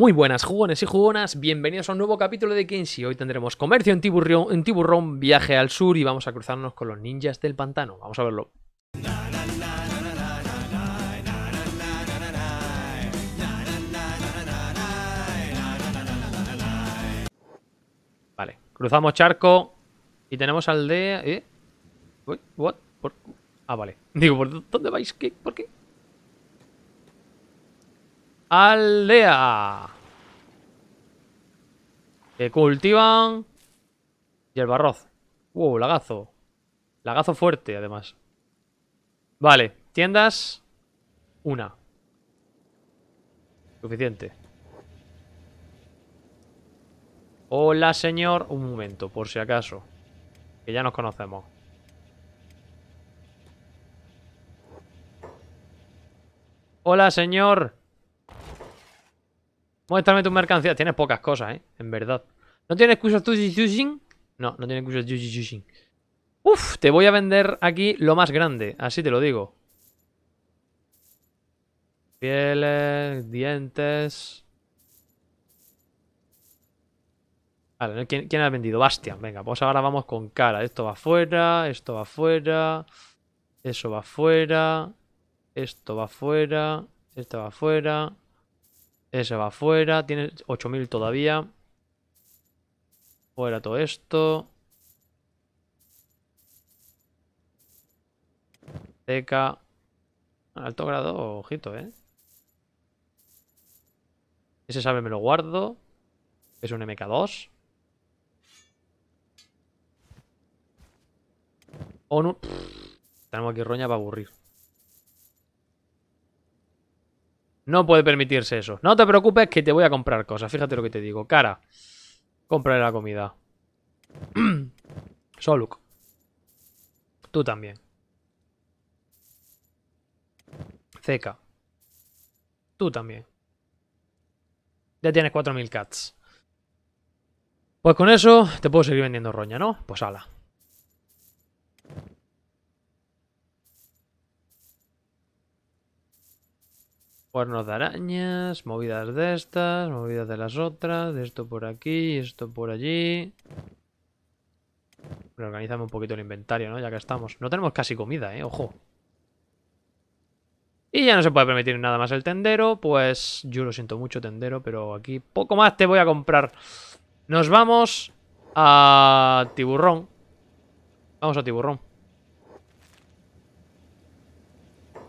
Muy buenas jugones y jugonas, bienvenidos a un nuevo capítulo de Kenshi Hoy tendremos comercio en Tiburrón, en viaje al sur y vamos a cruzarnos con los ninjas del pantano. Vamos a verlo. Vale, cruzamos charco y tenemos aldea... ¿Eh? what? Ah, vale. Digo, ¿por dónde vais? ¿Qué? ¿Por qué? Aldea. Que cultivan Y el barroz. ¡Uh, lagazo. Lagazo fuerte, además. Vale, tiendas. Una. Suficiente. Hola, señor. Un momento, por si acaso. Que ya nos conocemos. Hola, señor. Muéstrame tus mercancías. Tienes pocas cosas, ¿eh? En verdad. ¿No tienes cursos Yushin? No, no tienes cursos Yushin. Uf, te voy a vender aquí lo más grande. Así te lo digo. Pieles, dientes... Vale, ¿quién, ha vendido? Bastian. Venga, pues ahora vamos con cara. Esto va afuera, esto va afuera... Eso va afuera... Esto va afuera... Esto va afuera... Ese va fuera. Tiene 8000 todavía. Fuera todo esto. Teca. Alto grado, ojito, ¿eh? Ese sabe me lo guardo. Es un MK2. O no. tenemos aquí roña para aburrir. No puede permitirse eso. No te preocupes que te voy a comprar cosas. Fíjate lo que te digo. Cara, Compraré la comida. Soluk. Tú también. Zeca. Tú también. Ya tienes 4.000 cats. Pues con eso te puedo seguir vendiendo roña, ¿no? Pues ala. Cuernos de arañas, movidas de estas, movidas de las otras, de esto por aquí, esto por allí. Reorganizamos un poquito el inventario, ¿no? Ya que estamos. No tenemos casi comida, ¿eh? Ojo. Y ya no se puede permitir nada más el tendero, pues yo lo siento mucho tendero, pero aquí poco más te voy a comprar. Nos vamos a Tiburrón. Vamos a tiburrón.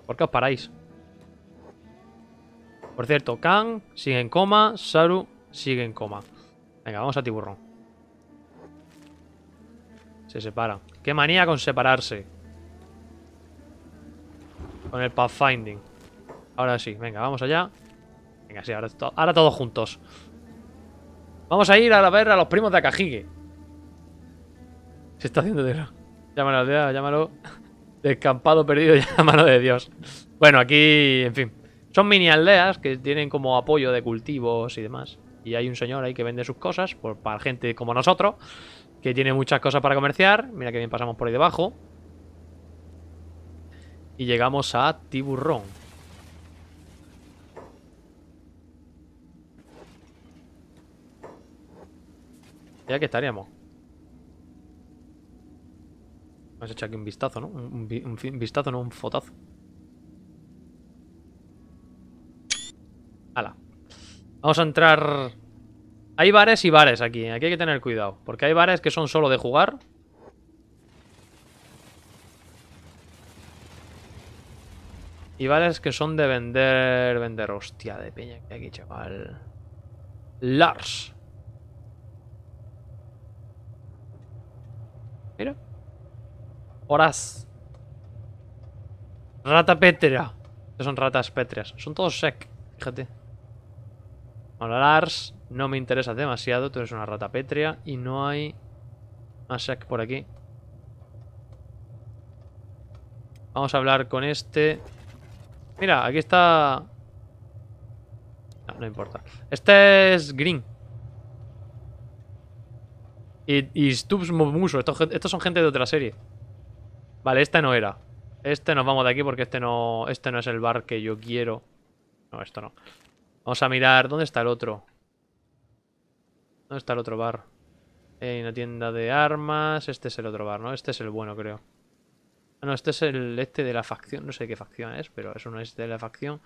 ¿Por qué os paráis? Por cierto, Kang sigue en coma, Saru sigue en coma. Venga, vamos a tiburón. Se separa. Qué manía con separarse. Con el pathfinding. Ahora sí, venga, vamos allá. Venga, sí, ahora, todos juntos. Vamos a ir a ver a los primos de Akajige. Se está haciendo de... Llámalo llámalo. Descampado perdido, llámalo de Dios. Bueno, aquí, en fin. Son mini aldeas que tienen como apoyo de cultivos y demás. Y hay un señor ahí que vende sus cosas por, para gente como nosotros, que tiene muchas cosas para comerciar. Mira que bien pasamos por ahí debajo. Y llegamos a Tiburrón. Ya que estaríamos. a echar aquí un vistazo, ¿no? un vistazo, no un fotazo. Hala. Vamos a entrar... Hay bares y bares aquí. Aquí hay que tener cuidado. Porque hay bares que son solo de jugar. Y bares que son de vender... Vender... Hostia de peña que hay aquí, chaval. Lars. Mira. Horaz Rata pétrea. Son ratas pétreas. Son todos sec. Fíjate. Hola Lars, no me interesa demasiado, tú eres una rata pétrea y no hay que por aquí. Vamos a hablar con este. Mira, aquí está... No, importa. Este es Green. Y, Stubs Stubbs Estos, son gente de otra serie. Vale, este no era. Este nos vamos de aquí porque este no, este no es el bar que yo quiero. No, esto no. Vamos a mirar, ¿dónde está el otro? ¿Dónde está el otro bar? Hay una tienda de armas. Este es el otro bar, ¿no? Este es el bueno, creo. Ah, no, este es el este de la facción. No sé qué facción es, pero es uno es de la facción.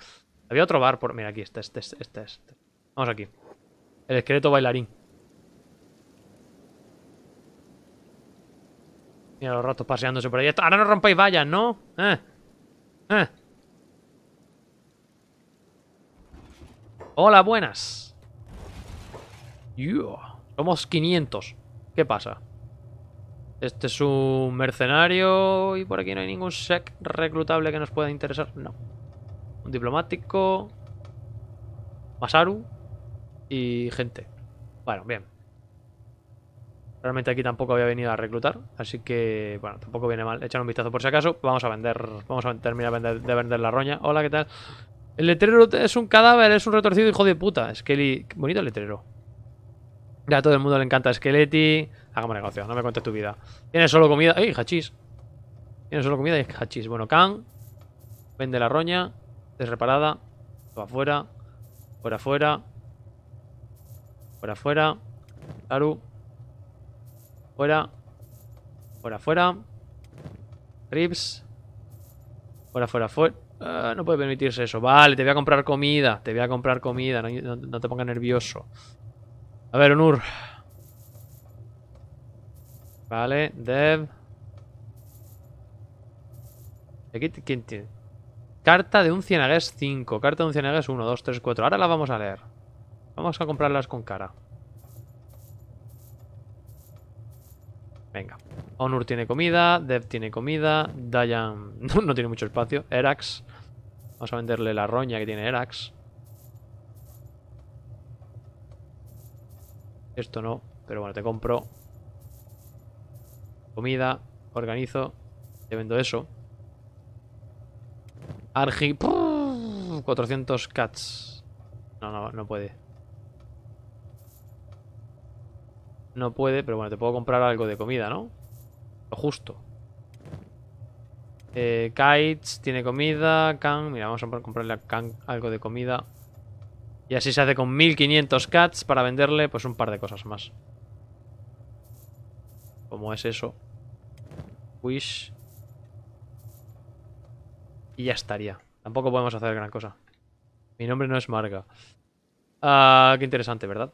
Había otro bar por... Mira, aquí está, este, este, este. Vamos aquí. El esqueleto bailarín. Mira los ratos paseándose por ahí. Ahora no rompáis vallas, ¿no? Eh. ¿Eh? Hola, buenas. Somos 500. ¿Qué pasa? Este es un mercenario y por aquí no hay ningún sec reclutable que nos pueda interesar. No. Un diplomático. Masaru. Y gente. Bueno, bien. Realmente aquí tampoco había venido a reclutar, así que, bueno, tampoco viene mal. Echar un vistazo por si acaso. Vamos a vender, vamos a terminar de vender la roña. Hola, ¿qué tal? El letrero es un cadáver, es un retorcido hijo de puta. Skelly. bonito el letrero. Ya a todo el mundo le encanta Skeleti. Hagamos negocio, no me cuentes tu vida. Tiene solo comida. ¡Ey, hachís! Tiene solo comida y hachís. Bueno, Khan. Vende la roña. Desreparada. Va afuera. Fuera, fuera. Fuera, fuera. Taru. Fuera. Fuera, fuera. Rips. Fuera, fuera, fuera. Ah, no puede permitirse eso. Vale, te voy a comprar comida. Te voy a comprar comida. No, te pongas nervioso. A ver, Unur Vale, Dev. Aquí, tiene? Carta de un Cienagués 5. Carta de un Cienagués 1, 2, 3, 4. Ahora la vamos a leer. Vamos a comprarlas con cara. Venga. Onur tiene comida, Dev tiene comida, Dayan no, tiene mucho espacio, Erax. Vamos a venderle la roña que tiene Erax. Esto no, pero bueno, te compro. Comida, organizo, te vendo eso. Argi... 400 cats. No, no, no puede. No puede, pero bueno, te puedo comprar algo de comida, ¿no? justo. Eh, kites, tiene comida. Can, mira, vamos a comprarle a Can algo de comida. Y así se hace con 1500 cats para venderle pues un par de cosas más. ¿Cómo es eso? Wish. Y ya estaría. Tampoco podemos hacer gran cosa. Mi nombre no es Marga. Ah, qué interesante, ¿verdad?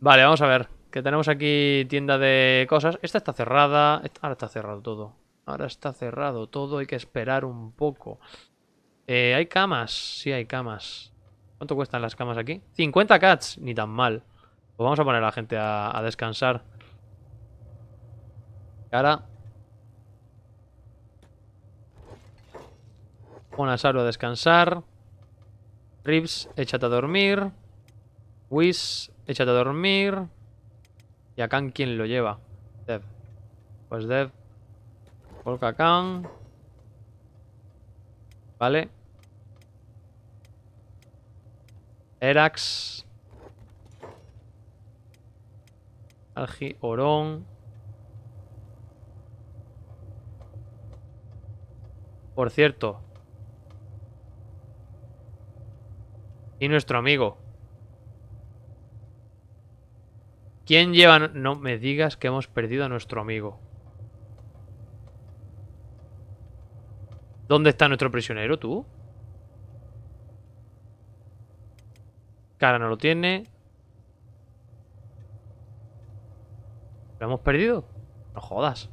Vale, vamos a ver. Que tenemos aquí tienda de cosas. Esta está cerrada. Ahora está cerrado todo. Ahora está cerrado todo. Hay que esperar un poco. Eh, hay camas. Sí, hay camas. ¿Cuánto cuestan las camas aquí? 50 cats. Ni tan mal. Pues vamos a poner a la gente a, descansar. Ahora... Pon a Saru a descansar. Rips, échate a dormir. Whis, échate a dormir. ¿Y a quién lo lleva? Dev. Pues Dev. Volca Vale. Erax. Algi Orón. Por cierto. Y nuestro amigo. ¿Quién lleva? No me digas que hemos perdido a nuestro amigo. ¿Dónde está nuestro prisionero, tú? Cara no lo tiene. ¿Lo hemos perdido? No jodas.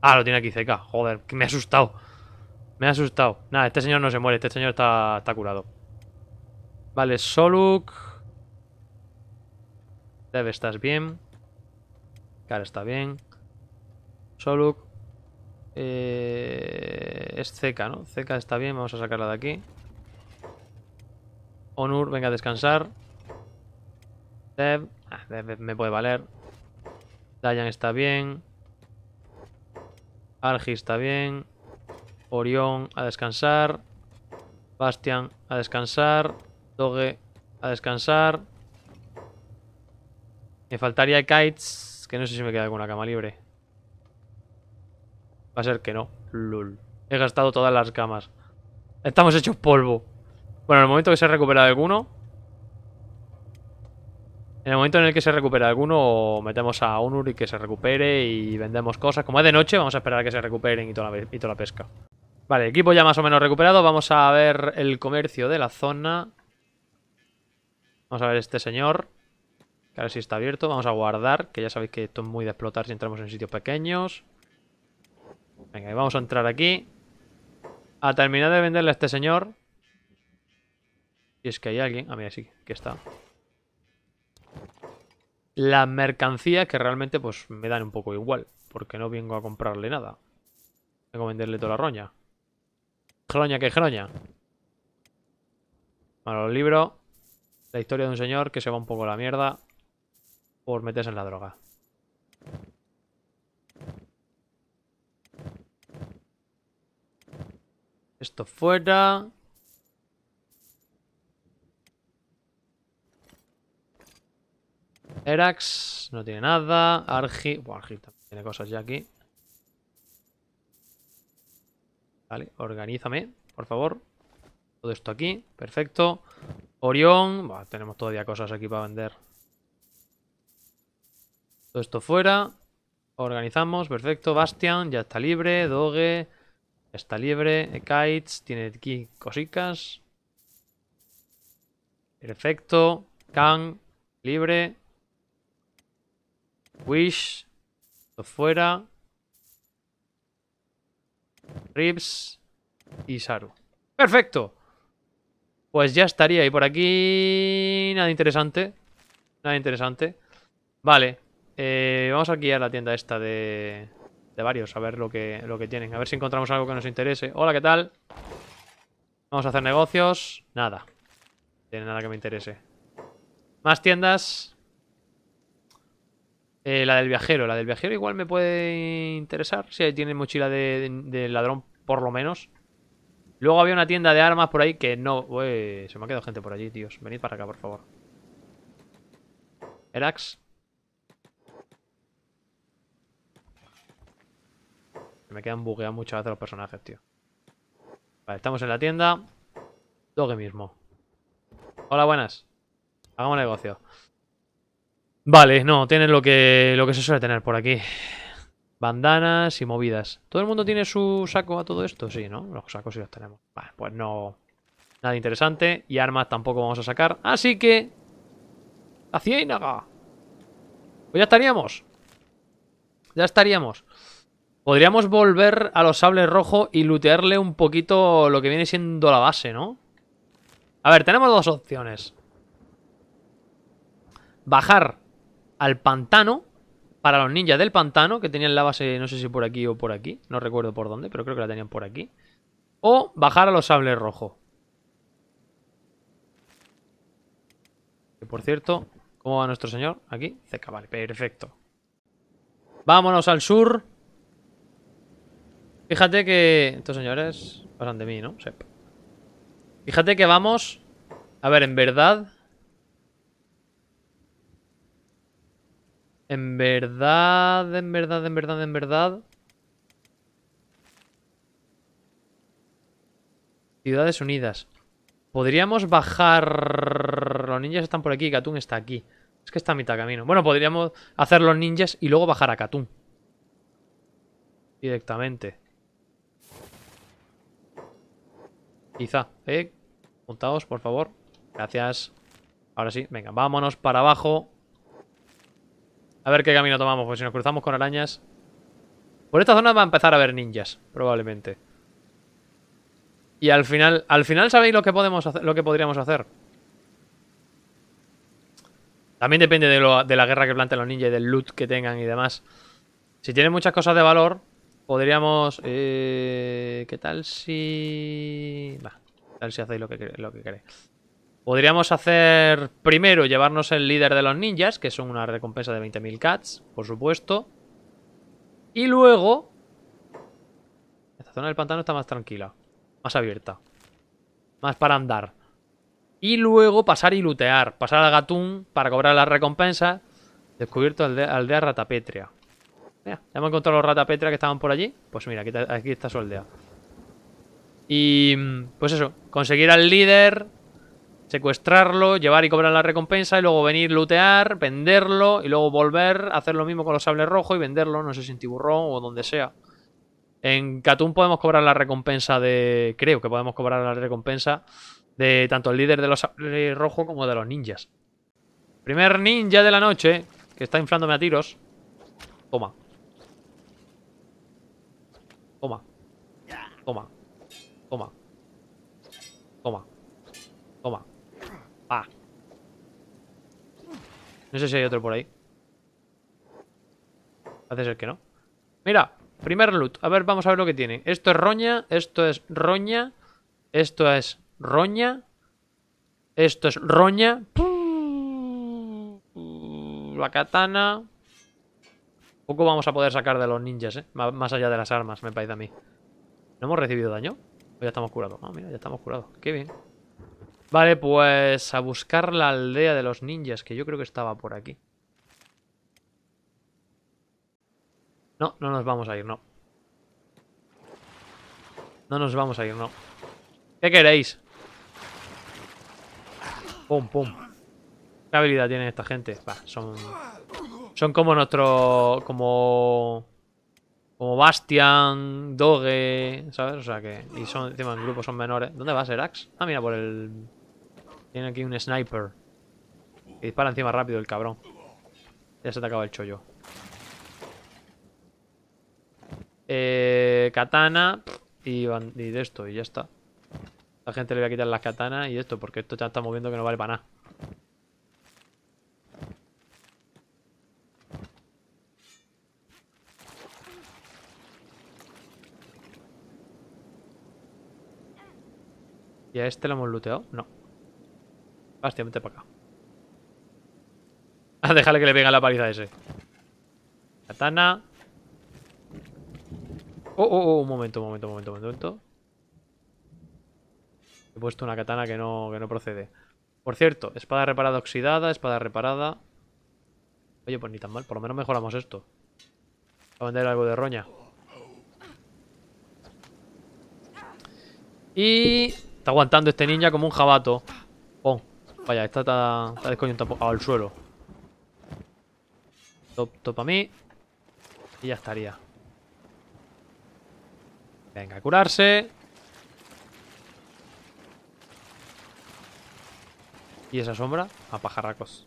Ah, lo tiene aquí cerca. Joder, que me ha asustado. Me ha asustado. Nada, este señor no se muere. Este señor está, está curado. Vale, Soluk... Dev estás bien. Kar, está bien. Soluk. Eh, es Zeca, ¿no? Zeca está bien, vamos a sacarla de aquí. Onur, venga a descansar. Dev. Ah, Dev me puede valer. Dayan está bien. Argi está bien. Orión a descansar. Bastian a descansar. Doge a descansar. Me faltaría kites, que no sé si me queda alguna cama libre. Va a ser que no. Lul. He gastado todas las camas. Estamos hechos polvo. Bueno, en el momento que se recupera alguno... En el momento en el que se recupera alguno, metemos a Unur y que se recupere y vendemos cosas. Como es de noche, vamos a esperar a que se recuperen y toda y toda la pesca. Vale, equipo ya más o menos recuperado. Vamos a ver el comercio de la zona. Vamos a ver este señor. Ahora sí está abierto. Vamos a guardar, que ya sabéis que esto es muy de explotar si entramos en sitios pequeños. Venga, vamos a entrar aquí. A terminar de venderle a este señor. Si es que hay alguien. Ah, mira, sí, aquí está. La mercancía, que realmente pues me dan un poco igual. Porque no vengo a comprarle nada. Vengo a venderle toda la roña. Groña que groña. Bueno, los libro, La historia de un señor que se va un poco a la mierda por meterse en la droga. Esto fuera. Erax no tiene nada. Argi. Bueno, Argi también tiene cosas ya aquí. Vale, organízame, por favor. Todo esto aquí, perfecto. Orión. Bueno, tenemos todavía cosas aquí para vender. Todo esto fuera. Organizamos, perfecto. Bastian ya está libre. Doge está libre. Kites tiene aquí cositas. Perfecto. Kang... libre. Wish. Esto fuera. Rips y Saru. ¡Perfecto! Pues ya estaría. ahí por aquí... Nada interesante. Nada interesante. Vale. Eh, vamos aquí a la tienda esta de, de varios, a ver lo que, lo que tienen. A ver si encontramos algo que nos interese. Hola, ¿qué tal? Vamos a hacer negocios. Nada. tiene nada que me interese. Más tiendas. Eh, la del viajero. La del viajero igual me puede interesar. Si ahí tiene mochila de, ladrón, por lo menos. Luego había una tienda de armas por ahí que no... se me ha quedado gente por allí, tíos. Venid para acá, por favor. Erax. Me quedan bugueados muchas veces los personajes, tío. Vale, estamos en la tienda. Lo mismo. Hola, buenas. Hagamos negocio. Vale, no, tienen lo que, lo que se suele tener por aquí. Bandanas y movidas. ¿Todo el mundo tiene su saco a todo esto? Sí, ¿no? Los sacos sí los tenemos. Vale, pues no... Nada interesante. Y armas tampoco vamos a sacar. Así que... ¡La ciénaga! Pues ya estaríamos. Ya estaríamos. Podríamos volver a los sables rojos y lootearle un poquito lo que viene siendo la base, ¿no? A ver, tenemos dos opciones. Bajar al pantano, para los ninjas del pantano, que tenían la base, no sé si por aquí o por aquí, no recuerdo por dónde, pero creo que la tenían por aquí. O bajar a los sables rojos. Que por cierto, ¿cómo va nuestro señor? Aquí, cerca, vale, perfecto. Vámonos al sur. Fíjate que... Estos señores pasan de mí, ¿no? Sep. Fíjate que vamos... A ver, en verdad... En verdad, en verdad, en verdad, en verdad... Ciudades Unidas. Podríamos bajar... Los ninjas están por aquí, Katun está aquí. Es que está a mitad camino. Bueno, podríamos hacer los ninjas y luego bajar a Katun. Directamente. Quizá, ¿eh? Juntaos, por favor. Gracias. Ahora sí, venga, vámonos para abajo. A ver qué camino tomamos, Pues si nos cruzamos con arañas... Por esta zona va a empezar a haber ninjas, probablemente. Y al final, al final sabéis lo que podemos lo que podríamos hacer. También depende de, la guerra que planten los ninjas y del loot que tengan y demás. Si tienen muchas cosas de valor, Podríamos... Eh, ¿Qué tal si...? tal si hacéis lo que, queréis? Podríamos hacer primero llevarnos el líder de los ninjas, que son una recompensa de 20.000 cats, por supuesto. Y luego... Esta zona del pantano está más tranquila, más abierta, más para andar. Y luego pasar y lootear, pasar al gatún para cobrar la recompensa, Descubierto al aldea ratapetria ya hemos encontrado los ratapetra que estaban por allí. Pues mira, aquí, está su aldea. Y mm, pues eso, conseguir al líder, secuestrarlo, llevar y cobrar la recompensa y luego venir, lootear, venderlo y luego volver, a hacer lo mismo con los sables rojos y venderlo, no sé si en tiburón o donde sea. En Katun podemos cobrar la recompensa de... Creo que podemos cobrar la recompensa de tanto el líder de los sables rojos como de los ninjas. Primer ninja de la noche, que está inflándome a tiros. Toma. Toma. Toma. Toma. Toma. Pa. No sé si hay otro por ahí. Parece ser que no. Mira, primer loot. A ver, vamos a ver lo que tiene. Esto es roña, esto es roña, esto es roña, esto es roña. La katana. Poco vamos a poder sacar de los ninjas, ¿eh? Más allá de las armas, me parece a mí. ¿No hemos recibido daño? Pues ya estamos curados. Ah, mira, ya estamos curados. Qué bien. Vale, pues a buscar la aldea de los ninjas, que yo creo que estaba por aquí. No, no nos vamos a ir, no. No nos vamos a ir, no. ¿Qué queréis? Pum, pum. ¿Qué habilidad tienen esta gente? son... Son como nuestro... Como... Como Bastian, Doge, ¿sabes? O sea que... Y son, encima en grupos son menores. ¿Dónde vas, Erax? Ah, mira, por el... Tiene aquí un sniper. Que dispara encima rápido el cabrón. Ya se te acaba el chollo. Eh, katana y, de esto, y ya está. La gente le voy a quitar las katanas y esto, porque esto ya está moviendo que no vale para nada. ¿Y a este lo hemos looteado? No. Bastia, ah, para acá. A ah, déjale que le venga la paliza a ese. Katana. Oh, oh, oh, un momento, un momento, un momento, un momento. He puesto una katana que no, que no procede. Por cierto, espada reparada oxidada, espada reparada. Oye, pues ni tan mal. Por lo menos mejoramos esto. a vender algo de roña. Y Está aguantando este ninja como un jabato. Oh, vaya, esta está, está al suelo. Top, top a mí. Y ya estaría. Venga, curarse. ¿Y esa sombra? A pajarracos.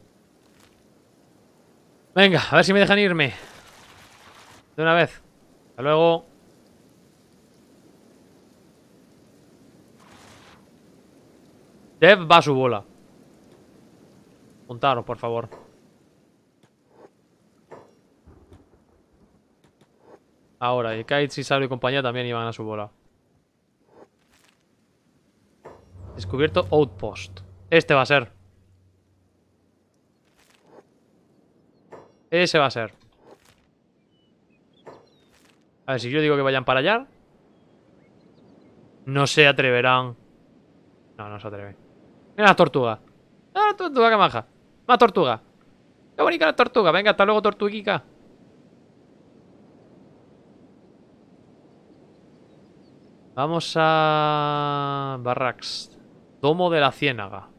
Venga, a ver si me dejan irme. De una vez. Hasta luego. Dev va a su bola. Puntaros, por favor. Ahora, y si si y compañía también iban a su bola. Descubierto Outpost. Este va a ser. Ese va a ser. A ver, si yo digo que vayan para allá... No se atreverán. No, no se atreven. Mira la tortuga. Ah, la tortuga que baja. Más tortuga. Qué bonita la tortuga. Venga, hasta luego, tortuguica. Vamos a... Barracks. Domo de la Ciénaga.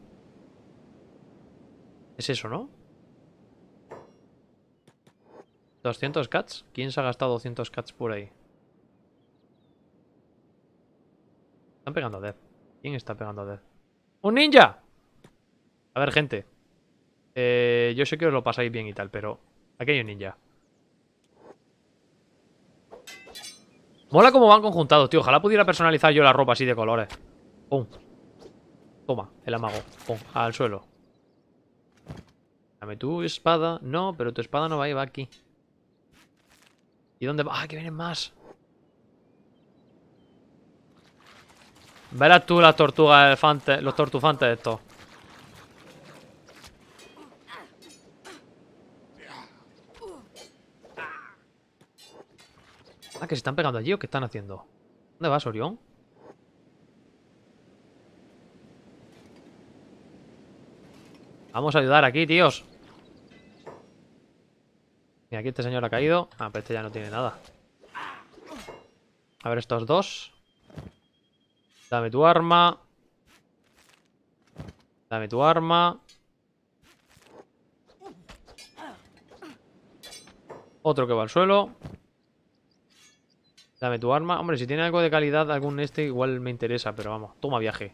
Es eso, ¿no? 200 cats. ¿Quién se ha gastado 200 cats por ahí? Están pegando a Death. ¿Quién está pegando a Death? ¡Un ninja! A ver, gente. Eh, yo sé que os lo pasáis bien y tal, pero... Aquí hay un ninja. Mola como van conjuntados, tío. Ojalá pudiera personalizar yo la ropa así de colores. Pum. Toma, el amago. Pum, al suelo. Dame tu espada. No, pero tu espada no va a va aquí. ¿Y dónde va? ¡Ah, que vienen más! Verás tú las tortugas elefantes, los tortufantes estos. Ah, que se están pegando allí o qué están haciendo. ¿Dónde vas, Orión? Vamos a ayudar aquí, tíos. Y aquí este señor ha caído. Ah, pero pues este ya no tiene nada. A ver estos dos. Dame tu arma. Dame tu arma. Otro que va al suelo. Dame tu arma. Hombre, si tiene algo de calidad, algún este, igual me interesa, pero vamos. Toma viaje.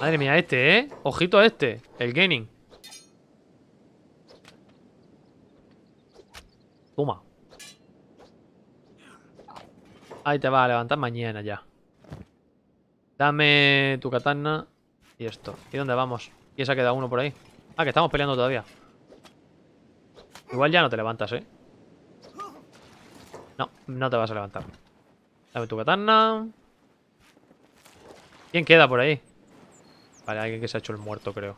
Madre mía, este, ¿eh? Ojito a este, el Gaming. Ahí te vas a levantar mañana ya. Dame tu katana y esto. ¿Y dónde vamos? ¿Y esa queda uno por ahí? Ah, que estamos peleando todavía. Igual ya no te levantas, ¿eh? No, no te vas a levantar. Dame tu katana. ¿Quién queda por ahí? Vale, alguien que se ha hecho el muerto, creo.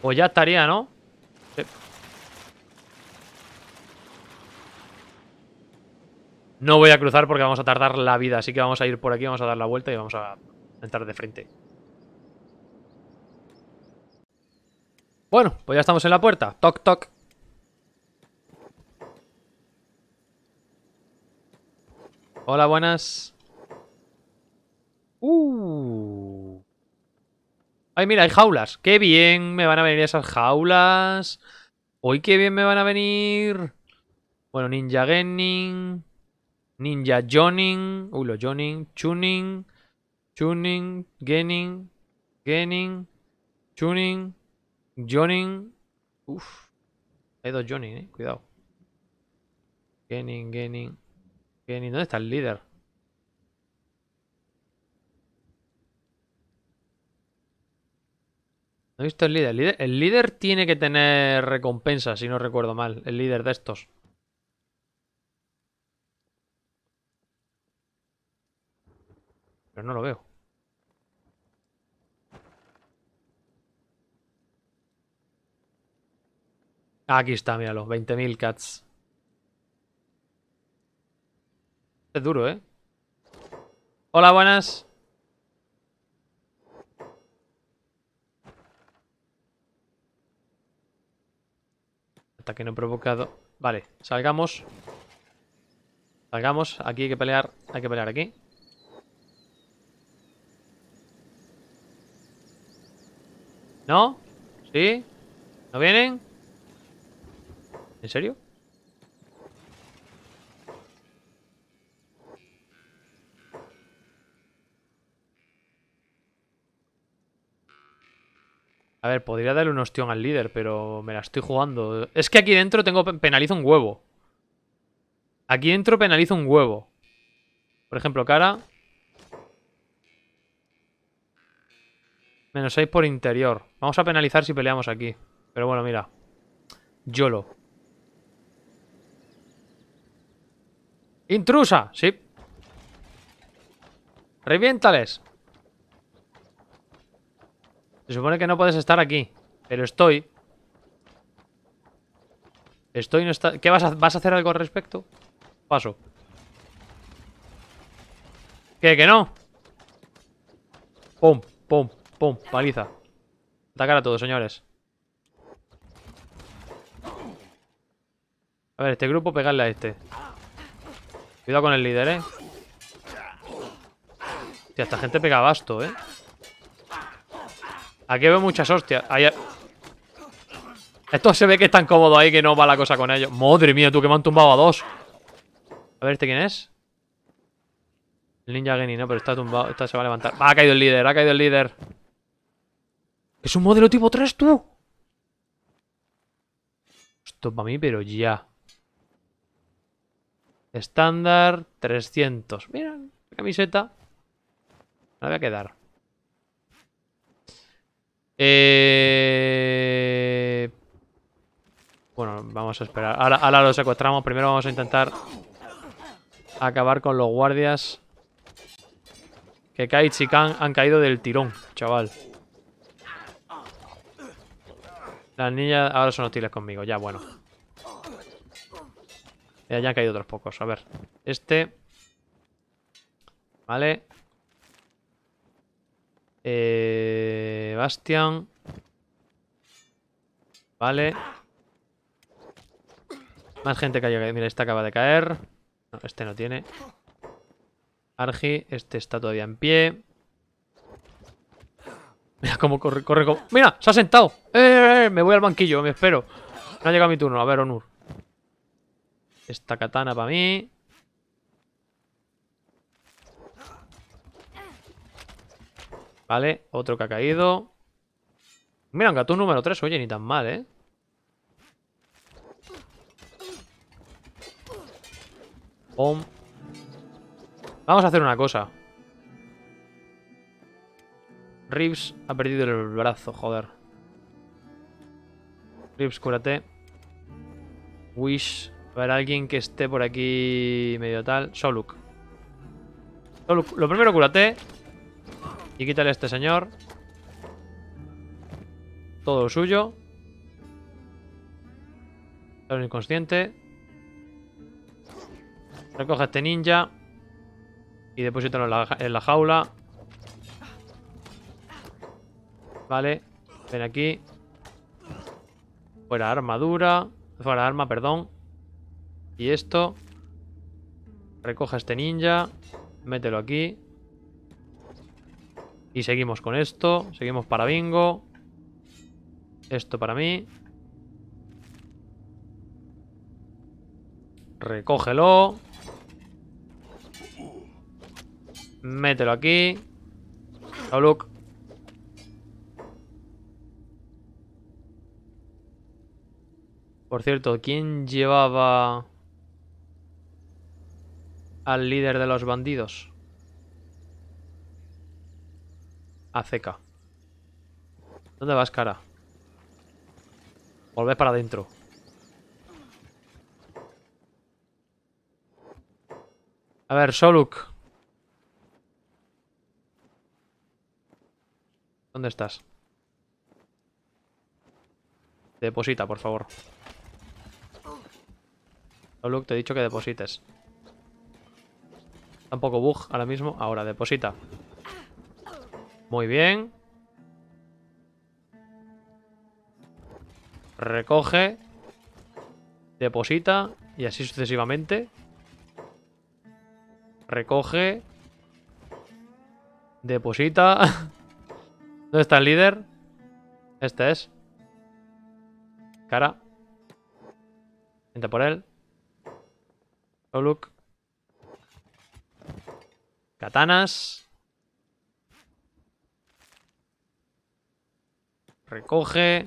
Pues ya estaría, ¿no? No voy a cruzar porque vamos a tardar la vida, así que vamos a ir por aquí, vamos a dar la vuelta y vamos a entrar de frente. Bueno, pues ya estamos en la puerta. Toc, toc. Hola, buenas. Uh. Ay, mira, hay jaulas. Qué bien me van a venir esas jaulas. Hoy qué bien me van a venir. Bueno, Ninja Genin. Ninja Jonin. Uy, lo Jonin. Chunin. Chunin. Genin. Genin. Chunin. Jonin. Uf. Hay dos Jonin, eh. Cuidado. Genin, Genin. Genin. ¿Dónde está el líder? No he visto el líder. el líder. tiene que tener recompensas, si no recuerdo mal. El líder de estos. Pero no lo veo. Aquí está, míralo. 20.000 cats. Es duro, ¿eh? Hola, buenas. que no provocado. Vale, salgamos. Salgamos. Aquí hay que pelear. Hay que pelear aquí. ¿No? ¿Sí? ¿No vienen? ¿En serio? A ver, podría darle un ostión al líder, pero me la estoy jugando. Es que aquí dentro tengo penalizo un huevo. Aquí dentro penalizo un huevo. Por ejemplo, cara. Menos 6 por interior. Vamos a penalizar si peleamos aquí. Pero bueno, mira. YOLO. ¡Intrusa! Sí. ¡Reviéntales! Se supone que no puedes estar aquí. Pero estoy. Estoy no está... ¿Qué vas a, vas a hacer algo al respecto? Paso. ¿Qué? ¿Que no? Pum, pum, pum. Paliza. Atacar a todos, señores. A ver, este grupo pegarle a este. Cuidado con el líder, ¿eh? Hostia, esta gente pega basto, ¿eh? Aquí veo muchas hostias. Esto se ve que es tan cómodo ahí, que no va la cosa con ellos. Madre mía, tú que me han tumbado a dos. A ver, ¿este quién es? El ninja Geni, no, pero está tumbado. Esta se va a levantar. ha caído el líder, ha caído el líder. Es un modelo tipo 3, tú. Esto para mí, pero ya. Estándar 300. Mira, camiseta. Me voy a quedar. Eh... Bueno, vamos a esperar. Ahora, ahora los secuestramos. Primero vamos a intentar acabar con los guardias. Que Kai Chikan han caído del tirón, chaval. Las niñas ahora son hostiles conmigo. Ya, bueno. ya han caído otros pocos. A ver. Este. Vale. Eh, Bastian. Vale. Más gente que cayó. Mira, esta acaba de caer. No, este no tiene. Argi, este está todavía en pie. Mira cómo corre, corre, ¡Mira! ¡Se ha sentado! ¡Eh eh, ¡Eh, eh, me voy al banquillo, me espero. No ha llegado mi turno. A ver, Onur. Esta katana para mí. Vale, otro que ha caído. Mira, un tu número 3. Oye, ni tan mal, ¿eh? Vamos a hacer una cosa. ribs ha perdido el brazo, joder. Rips, cúrate. Wish. A ver, alguien que esté por aquí medio tal. Soluk. Soluk, lo primero, cúrate. Y quítale a este señor. Todo suyo. Está inconsciente. Recoge a este ninja. Y deposítalo en la, en la jaula. Vale. Ven aquí. Fuera armadura. Fuera arma, perdón. Y esto. Recoge a este ninja. Mételo aquí. Y seguimos con esto. Seguimos para bingo. Esto para mí. Recógelo. Mételo aquí. look Por cierto, ¿quién llevaba al líder de los bandidos? Aceca. ¿Dónde vas, cara? Volver para adentro. A ver, Soluk. ¿Dónde estás? Deposita, por favor. Soluk, te he dicho que deposites. Tampoco bug ahora mismo. Ahora, deposita. Muy bien. Recoge. Deposita. Y así sucesivamente. Recoge. Deposita. ¿Dónde está el líder? Este es. Cara. Entra por él. Oluk. Katanas. Recoge.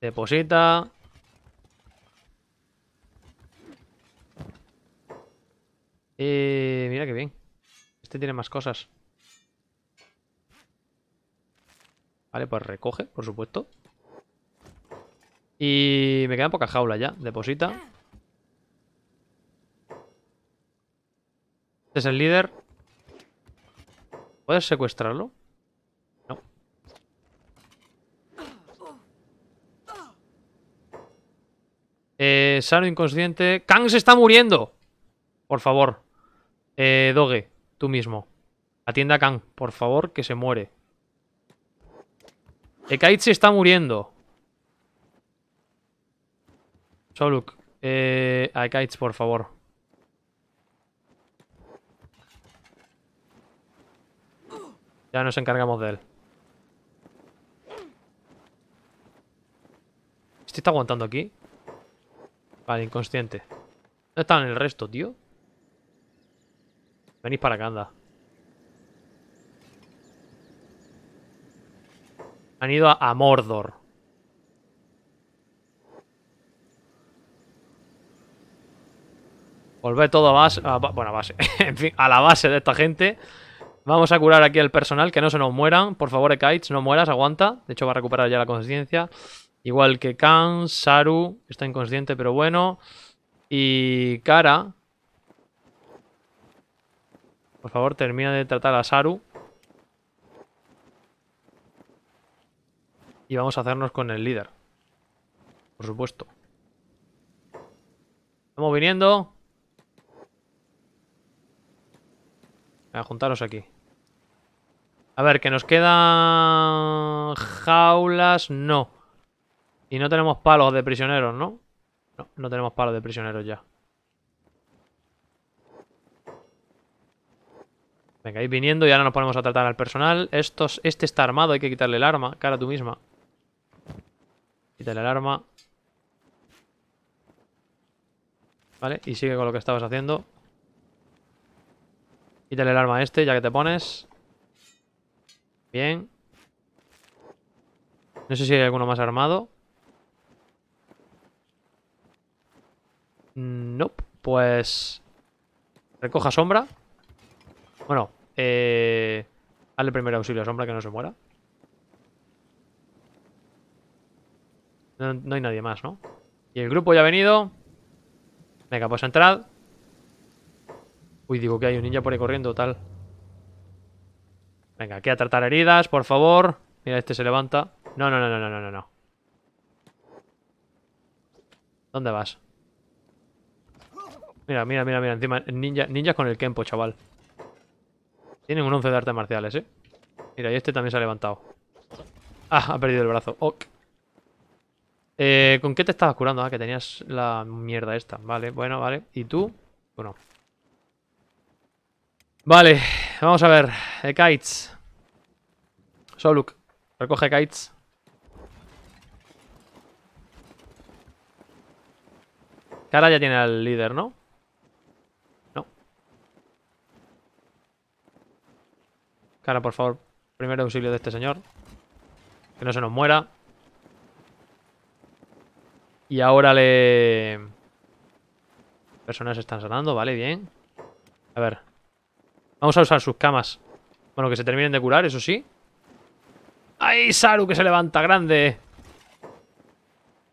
Deposita. Eh, mira qué bien. Este tiene más cosas. Vale, pues recoge, por supuesto. Y me quedan poca jaula ya. Deposita. Este es el líder. ¿Puedes secuestrarlo? Eh, sano, e inconsciente. ¡Kang se está muriendo! Por favor. Eh, Doge, tú mismo. Atienda a Kang, por favor, que se muere. Ekaid se está muriendo. Soluk, eh, a por favor. Ya nos encargamos de él. ¿Este está aguantando aquí? inconsciente. ¿Dónde están el resto, tío? Venís para acá, anda. Han ido a, Mordor. Volver todo a base... bueno, a base. en fin, a la base de esta gente. Vamos a curar aquí al personal. Que no se nos mueran. Por favor, Ekites, no mueras. Aguanta. De hecho, va a recuperar ya la conciencia. Igual que Kan, Saru, está inconsciente pero bueno. Y Kara. Por favor, termina de tratar a Saru. Y vamos a hacernos con el líder. Por supuesto. Estamos viniendo. A juntaros aquí. A ver, que nos quedan jaulas. No. Y no tenemos palos de prisioneros, ¿no? No, no tenemos palos de prisioneros ya. Venga, ahí viniendo y ahora nos ponemos a tratar al personal. este está armado, hay que quitarle el arma. Cara tú misma. Quítale el arma. Vale, y sigue con lo que estabas haciendo. Quítale el arma a este, ya que te pones. Bien. No sé si hay alguno más armado. Mm, no, Pues... Recoja sombra. Bueno, eh... Hazle primer auxilio a sombra que no se muera. No, hay nadie más, ¿no? Y el grupo ya ha venido. Venga, pues entrad. Uy, digo que hay un ninja por ahí corriendo, tal. Venga, aquí a tratar heridas, por favor. Mira, este se levanta. No, no, no, no, no, no, no. ¿Dónde vas? Mira, mira, mira, mira. Encima, ninja, ninjas con el kempo, chaval. Tienen un 11 de artes marciales, ¿eh? Mira, y este también se ha levantado. Ah, ha perdido el brazo. Ok. Eh, ¿Con qué te estabas curando? Ah, que tenías la mierda esta. Vale, bueno, vale. ¿Y tú? Bueno. Vale, vamos a ver. Eh, kites. Soluk, recoge kites. Cara ya tiene al líder, ¿no? Cara, por favor, primer auxilio de este señor. Que no se nos muera. Y ahora le... Personas están sanando, vale, bien. A ver. Vamos a usar sus camas. Bueno, que se terminen de curar, eso sí. ¡Ay, Saru, que se levanta! ¡Grande!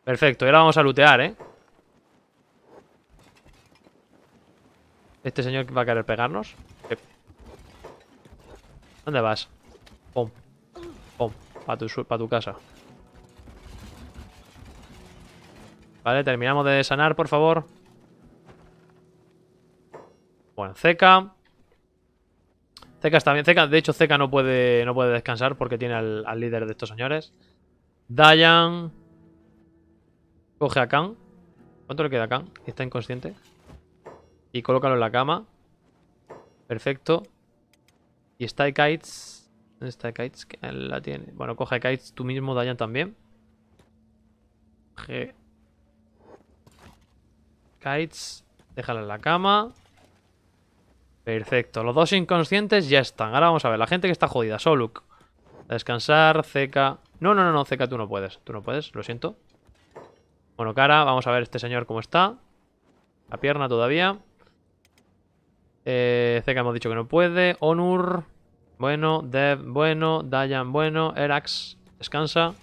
Perfecto, y ahora vamos a lootear, ¿eh? Este señor va a querer pegarnos. ¿Dónde vas? Pum. Pum. Para tu, pa tu casa. Vale, terminamos de sanar, por favor. Bueno, Zeca. Zeca está bien. de hecho, Zeca no puede, no puede descansar porque tiene al, líder de estos señores. Dayan. Coge a Khan. ¿Cuánto le queda a Khan? Está inconsciente. Y colócalo en la cama. Perfecto. Y está kites. ¿Dónde está de kites? La tiene. Bueno, coge kites tú mismo, Dayan también. G. Kites. Déjala en la cama. Perfecto. Los dos inconscientes ya están. Ahora vamos a ver. La gente que está jodida. Soluk. A descansar. Zeca. No, no, no, no. Zeca, tú no puedes. Tú no puedes. Lo siento. Bueno, cara. Vamos a ver este señor cómo está. La pierna todavía. Eh, que hemos dicho que no puede. Onur. Bueno. Dev. Bueno. Dayan. Bueno. Erax. Descansa.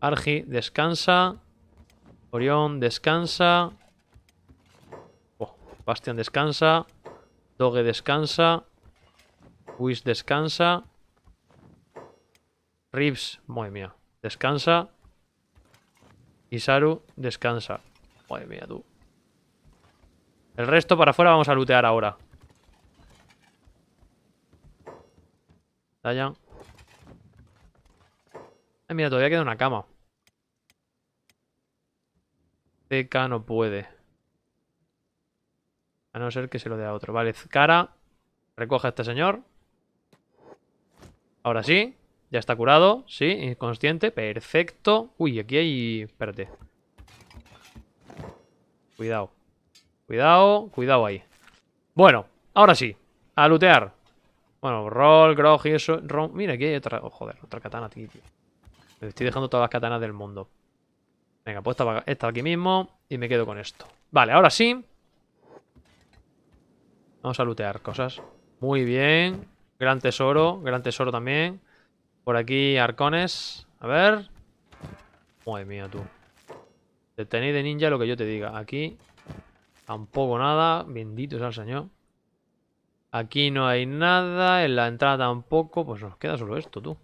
Argi. Descansa. Orión. Descansa. Oh, Bastian descansa. Doge descansa. Wish descansa. Rips. Madre mía. Descansa. Isaru descansa. Madre mía, tú. El resto para afuera vamos a lootear ahora. Dayan. Eh, mira, todavía queda una cama. ZK no puede. A no ser que se lo dé a otro. Vale, cara. Recoge a este señor. Ahora sí. Ya está curado. Sí, inconsciente. Perfecto. Uy, aquí hay... Espérate. Cuidado. Cuidado, cuidado ahí. Bueno, ahora sí. A lootear. Bueno, roll, grog y eso. Mira, aquí hay otra... Oh, joder, otra katana tío. Me estoy dejando todas las katanas del mundo. Venga, pues esta, aquí mismo. Y me quedo con esto. Vale, ahora sí. Vamos a lootear cosas. Muy bien. Gran tesoro. Gran tesoro también. Por aquí, arcones. A ver. Madre mía, tú. Tenéis de ninja lo que yo te diga. Aquí Tampoco nada. Bendito sea el Señor. Aquí no hay nada. En la entrada tampoco. Pues nos queda solo esto, tú.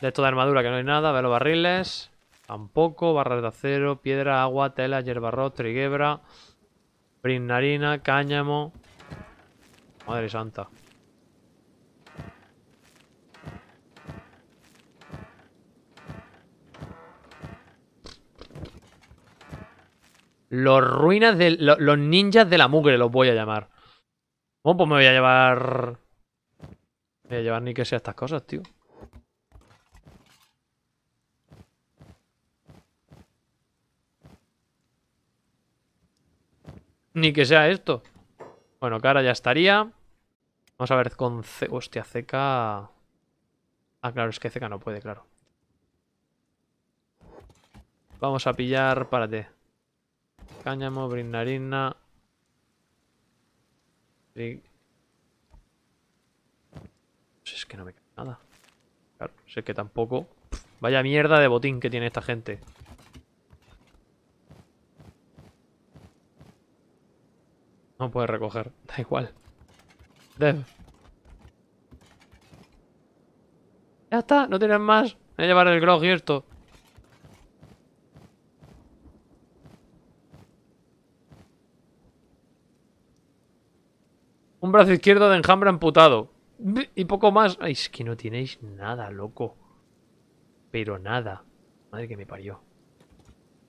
De esto de armadura que no hay nada. Ve los barriles. Tampoco. Barras de acero, piedra, agua, tela, hierba arroz, triguebra. Brinarina, cáñamo. Madre santa. Los ruinas de. los ninjas de la mugre los voy a llamar. ¿Cómo? pues me voy a llevar. Me voy a llevar ni que sea estas cosas, tío. Ni que sea esto. Bueno, cara ya estaría. Vamos a ver con... C Hostia, CK... Ah, claro, es que CK no puede, claro. Vamos a pillar... Párate cáñamo, brindarina. sí Pues es que no me queda nada. Claro, sé que tampoco. vaya mierda de botín que tiene esta gente. No puede recoger, da igual. Dev. Ya está, no tienen más. Voy a llevar el grog y esto. Un brazo izquierdo de enjambre amputado. Y poco más. Ay, es que no tenéis nada, loco. Pero nada. Madre que me parió.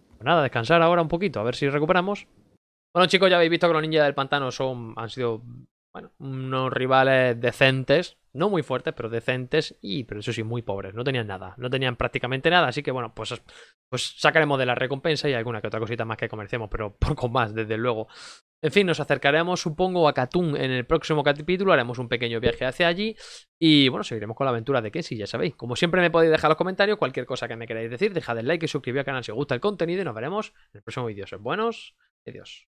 Pues nada, descansar ahora un poquito, a ver si recuperamos. Bueno, chicos, ya habéis visto que los ninjas del pantano son, han sido bueno, unos rivales decentes. No muy fuertes, pero decentes. Y, pero eso sí, muy pobres. No tenían nada. No tenían prácticamente nada. Así que, bueno, pues, pues sacaremos de la recompensa y alguna que otra cosita más que comerciemos, Pero poco más, desde luego. En fin, nos acercaremos, supongo, a Katun en el próximo capítulo. Haremos un pequeño viaje hacia allí. Y bueno, seguiremos con la aventura de Kenshi, ya sabéis. Como siempre, me podéis dejar los comentarios, cualquier cosa que me queráis decir. Dejad el like y suscribíos al canal si os gusta el contenido. Y nos veremos en el próximo vídeo. Sois buenos. Adiós.